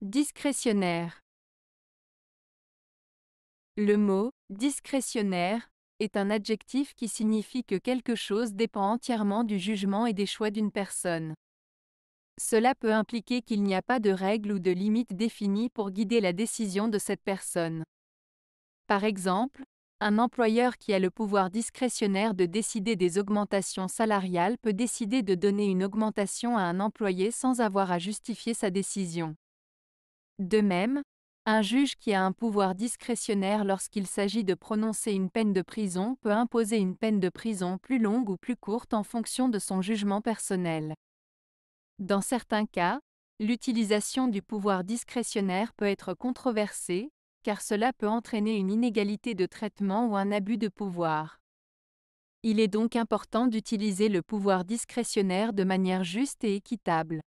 Discrétionnaire. Le mot discrétionnaire est un adjectif qui signifie que quelque chose dépend entièrement du jugement et des choix d'une personne. Cela peut impliquer qu'il n'y a pas de règles ou de limites définies pour guider la décision de cette personne. Par exemple, un employeur qui a le pouvoir discrétionnaire de décider des augmentations salariales peut décider de donner une augmentation à un employé sans avoir à justifier sa décision. De même, un juge qui a un pouvoir discrétionnaire lorsqu'il s'agit de prononcer une peine de prison peut imposer une peine de prison plus longue ou plus courte en fonction de son jugement personnel. Dans certains cas, l'utilisation du pouvoir discrétionnaire peut être controversée, car cela peut entraîner une inégalité de traitement ou un abus de pouvoir. Il est donc important d'utiliser le pouvoir discrétionnaire de manière juste et équitable.